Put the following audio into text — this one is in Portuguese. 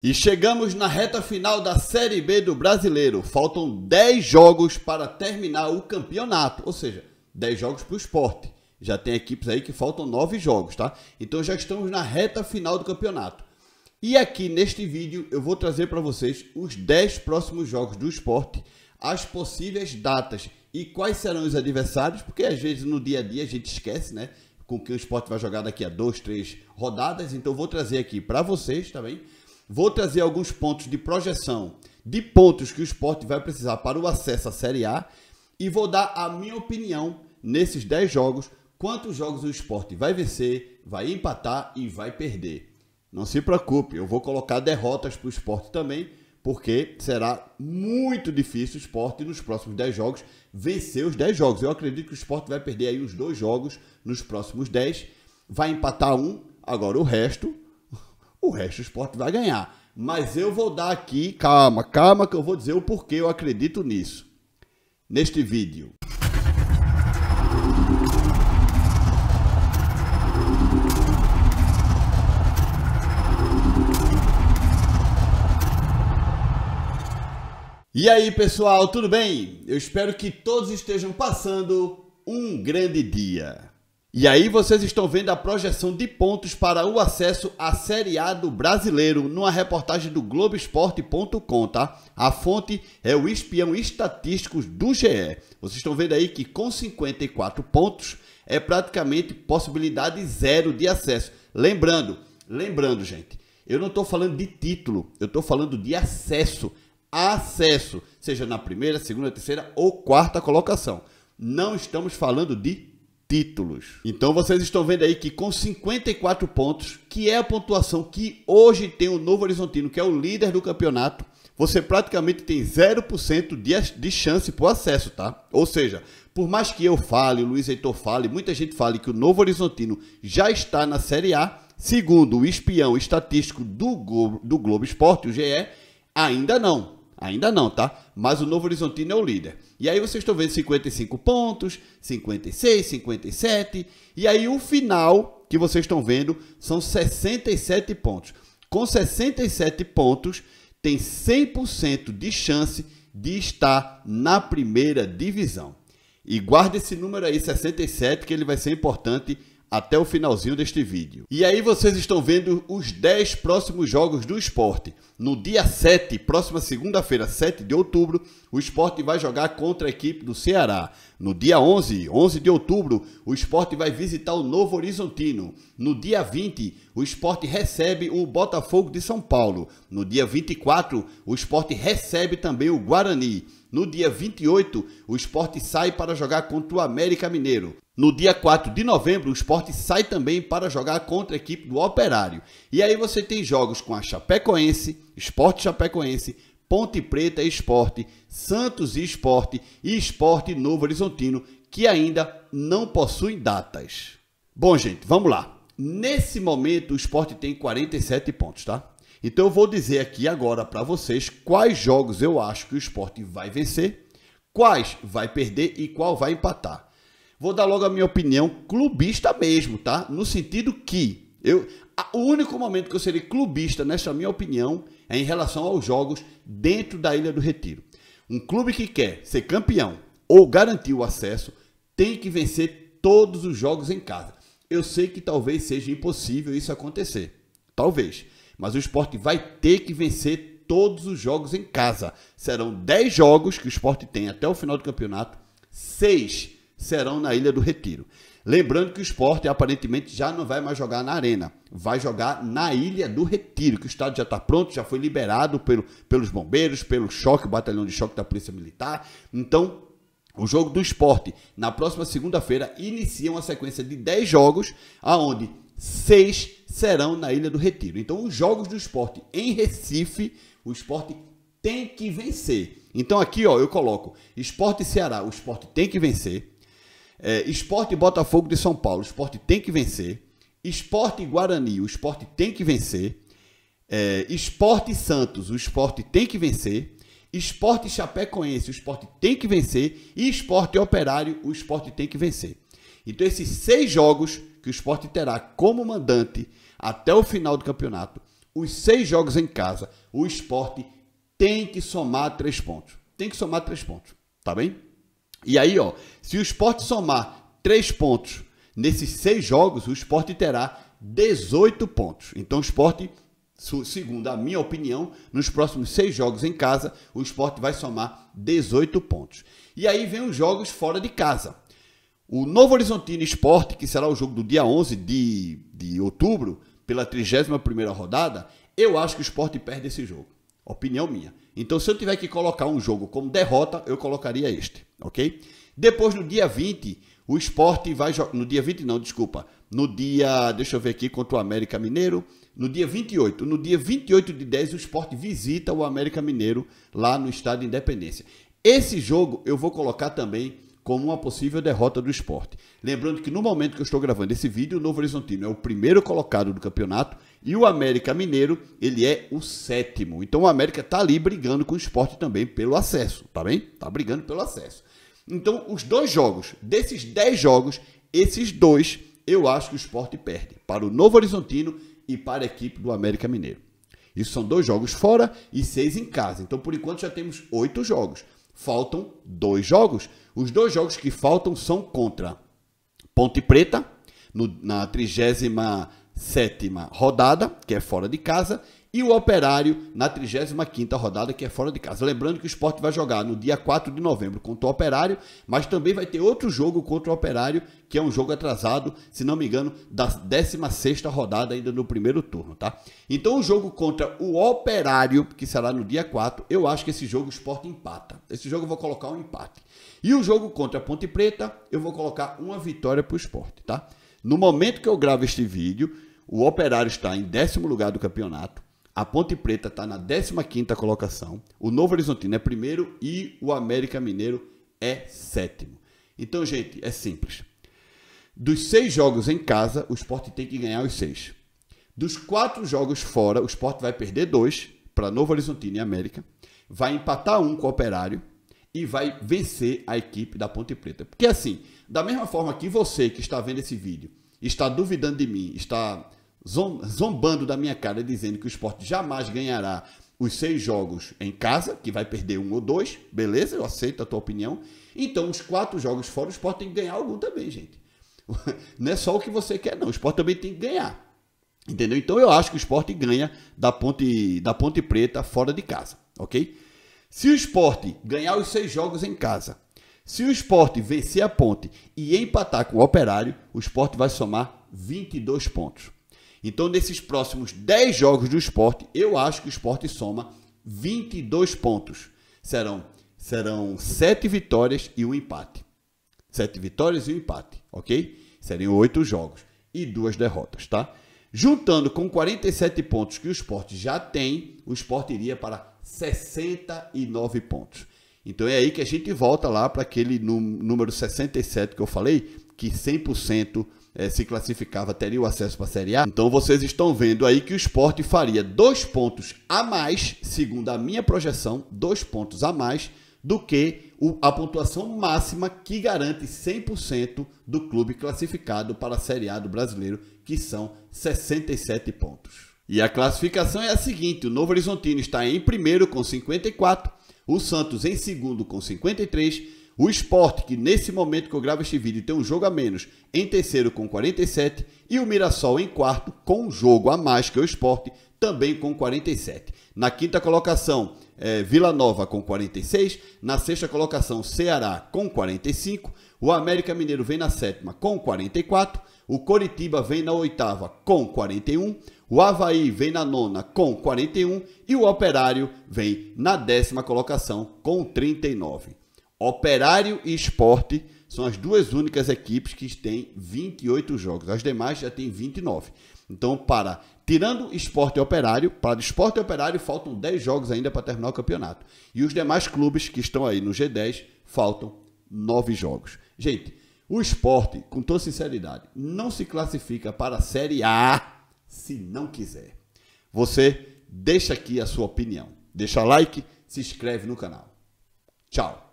E chegamos na reta final da Série B do Brasileiro. Faltam 10 jogos para terminar o campeonato, ou seja, 10 jogos para o esporte. Já tem equipes aí que faltam 9 jogos, tá? Então já estamos na reta final do campeonato. E aqui neste vídeo eu vou trazer para vocês os 10 próximos jogos do esporte, as possíveis datas e quais serão os adversários, porque às vezes no dia a dia a gente esquece, né? Com quem o esporte vai jogar daqui a 2, 3 rodadas. Então eu vou trazer aqui para vocês tá Tá Vou trazer alguns pontos de projeção de pontos que o esporte vai precisar para o acesso à Série A e vou dar a minha opinião nesses 10 jogos, quantos jogos o esporte vai vencer, vai empatar e vai perder. Não se preocupe, eu vou colocar derrotas para o esporte também, porque será muito difícil o esporte nos próximos 10 jogos vencer os 10 jogos. Eu acredito que o esporte vai perder aí os dois jogos nos próximos 10, vai empatar um, agora o resto o resto do esporte vai ganhar. Mas eu vou dar aqui, calma, calma, que eu vou dizer o porquê eu acredito nisso. Neste vídeo. E aí, pessoal, tudo bem? Eu espero que todos estejam passando um grande dia. E aí vocês estão vendo a projeção de pontos para o acesso à Série A do Brasileiro numa reportagem do Globoesporte.com, tá? A fonte é o espião estatístico do GE. Vocês estão vendo aí que com 54 pontos é praticamente possibilidade zero de acesso. Lembrando, lembrando, gente, eu não estou falando de título, eu estou falando de acesso. Acesso, seja na primeira, segunda, terceira ou quarta colocação. Não estamos falando de títulos. Então vocês estão vendo aí que com 54 pontos, que é a pontuação que hoje tem o Novo Horizontino, que é o líder do campeonato, você praticamente tem 0% de, de chance para o acesso, tá? Ou seja, por mais que eu fale, o Luiz Heitor fale, muita gente fale que o Novo Horizontino já está na Série A, segundo o espião estatístico do, Globo, do Globo Esporte, o GE, ainda não. Ainda não, tá? Mas o Novo Horizontino é o líder. E aí vocês estão vendo 55 pontos, 56, 57. E aí o final que vocês estão vendo são 67 pontos. Com 67 pontos, tem 100% de chance de estar na primeira divisão. E guarde esse número aí, 67, que ele vai ser importante até o finalzinho deste vídeo. E aí vocês estão vendo os 10 próximos jogos do esporte. No dia 7, próxima segunda-feira, 7 de outubro, o esporte vai jogar contra a equipe do Ceará. No dia 11, 11 de outubro, o esporte vai visitar o Novo Horizontino. No dia 20, o esporte recebe o Botafogo de São Paulo. No dia 24, o esporte recebe também o Guarani. No dia 28, o esporte sai para jogar contra o América Mineiro. No dia 4 de novembro, o esporte sai também para jogar contra a equipe do Operário. E aí você tem jogos com a Chapecoense, Esporte Chapecoense, Ponte Preta e Esporte, Santos e Esporte e Esporte Novo Horizontino, que ainda não possuem datas. Bom, gente, vamos lá. Nesse momento, o esporte tem 47 pontos, tá? Então eu vou dizer aqui agora para vocês quais jogos eu acho que o esporte vai vencer, quais vai perder e qual vai empatar. Vou dar logo a minha opinião clubista mesmo, tá? No sentido que eu, a, o único momento que eu serei clubista, nessa minha opinião, é em relação aos jogos dentro da Ilha do Retiro. Um clube que quer ser campeão ou garantir o acesso tem que vencer todos os jogos em casa. Eu sei que talvez seja impossível isso acontecer. Talvez. Mas o esporte vai ter que vencer todos os jogos em casa. Serão 10 jogos que o esporte tem até o final do campeonato, 6 serão na Ilha do Retiro. Lembrando que o esporte aparentemente já não vai mais jogar na Arena, vai jogar na Ilha do Retiro, que o estado já está pronto, já foi liberado pelo, pelos bombeiros, pelo choque, o batalhão de choque da Polícia Militar. Então, o jogo do esporte, na próxima segunda-feira, inicia uma sequência de 10 jogos, aonde 6 serão na Ilha do Retiro. Então, os jogos do esporte em Recife, o esporte tem que vencer. Então, aqui ó, eu coloco Esporte Ceará, o esporte tem que vencer. É, esporte Botafogo de São Paulo, o esporte tem que vencer. Esporte Guarani, o esporte tem que vencer. É, esporte Santos, o esporte tem que vencer. Esporte Chapecoense, o esporte tem que vencer. E esporte Operário, o esporte tem que vencer. Então, esses seis jogos que o esporte terá como mandante até o final do campeonato os seis jogos em casa, o esporte tem que somar três pontos. Tem que somar três pontos, tá bem? E aí, ó, se o esporte somar três pontos nesses seis jogos, o esporte terá 18 pontos. Então, o esporte, segundo a minha opinião, nos próximos seis jogos em casa, o esporte vai somar 18 pontos. E aí vem os jogos fora de casa. O Novo Horizontino Esporte, que será o jogo do dia 11 de, de outubro, pela 31ª rodada, eu acho que o esporte perde esse jogo. Opinião minha. Então, se eu tiver que colocar um jogo como derrota, eu colocaria este, ok? Depois, no dia 20, o esporte vai jogar... No dia 20 não, desculpa. No dia... Deixa eu ver aqui, contra o América Mineiro. No dia 28. No dia 28 de 10, o esporte visita o América Mineiro lá no Estádio Independência. Esse jogo eu vou colocar também como uma possível derrota do esporte. Lembrando que no momento que eu estou gravando esse vídeo, o Novo Horizontino é o primeiro colocado do campeonato e o América Mineiro, ele é o sétimo. Então o América está ali brigando com o esporte também pelo acesso, tá bem? Tá brigando pelo acesso. Então os dois jogos, desses dez jogos, esses dois eu acho que o esporte perde para o Novo Horizontino e para a equipe do América Mineiro. Isso são dois jogos fora e seis em casa. Então, por enquanto, já temos oito jogos faltam dois jogos. Os dois jogos que faltam são contra Ponte Preta, no, na trigésima sétima rodada, que é fora de casa, e o Operário na 35ª rodada, que é fora de casa. Lembrando que o esporte vai jogar no dia 4 de novembro contra o Operário, mas também vai ter outro jogo contra o Operário, que é um jogo atrasado, se não me engano, da 16ª rodada ainda no primeiro turno, tá? Então o jogo contra o Operário, que será no dia 4, eu acho que esse jogo o esporte empata. Esse jogo eu vou colocar um empate. E o jogo contra a Ponte Preta, eu vou colocar uma vitória para o esporte, tá? No momento que eu gravo este vídeo, o Operário está em décimo lugar do campeonato. A Ponte Preta está na 15 colocação. O Novo Horizontino é primeiro e o América Mineiro é sétimo. Então, gente, é simples. Dos seis jogos em casa, o esporte tem que ganhar os seis. Dos quatro jogos fora, o esporte vai perder dois para Novo Horizontino e América. Vai empatar um com o Operário e vai vencer a equipe da Ponte Preta. Porque assim, da mesma forma que você que está vendo esse vídeo, está duvidando de mim, está zombando da minha cara, dizendo que o esporte jamais ganhará os seis jogos em casa, que vai perder um ou dois, beleza? Eu aceito a tua opinião. Então, os quatro jogos fora, o esporte tem que ganhar algum também, gente. Não é só o que você quer, não. O esporte também tem que ganhar. Entendeu? Então, eu acho que o esporte ganha da Ponte, da ponte Preta fora de casa, ok? Se o esporte ganhar os seis jogos em casa, se o esporte vencer a ponte e empatar com o operário, o esporte vai somar 22 pontos. Então, nesses próximos 10 jogos do esporte, eu acho que o esporte soma 22 pontos. Serão, serão 7 vitórias e um empate. 7 vitórias e um empate, ok? Seriam 8 jogos e duas derrotas, tá? Juntando com 47 pontos que o esporte já tem, o esporte iria para 69 pontos. Então é aí que a gente volta lá para aquele número 67 que eu falei, que 100% é, se classificava teria o acesso para a Série A. Então vocês estão vendo aí que o esporte faria dois pontos a mais, segundo a minha projeção, dois pontos a mais do que a pontuação máxima que garante 100% do clube classificado para a Série A do brasileiro, que são 67 pontos. E a classificação é a seguinte: o Novo Horizontino está em primeiro com 54, o Santos em segundo com 53, o esporte, que nesse momento que eu gravo este vídeo tem um jogo a menos, em terceiro com 47, e o Mirassol em quarto, com um jogo a mais que o esporte, também com 47. Na quinta colocação, é, Vila Nova com 46. Na sexta colocação, Ceará com 45. O América Mineiro vem na sétima com 44. O Coritiba vem na oitava com 41. O Havaí vem na nona com 41. E o Operário vem na décima colocação com 39. Operário e Esporte são as duas únicas equipes que têm 28 jogos. As demais já têm 29. Então, para tirando Esporte e Operário, para Esporte e Operário faltam 10 jogos ainda para terminar o campeonato. E os demais clubes que estão aí no G10 faltam 9 jogos. Gente, o esporte, com toda sinceridade, não se classifica para a Série A se não quiser. Você deixa aqui a sua opinião. Deixa like, se inscreve no canal. Tchau.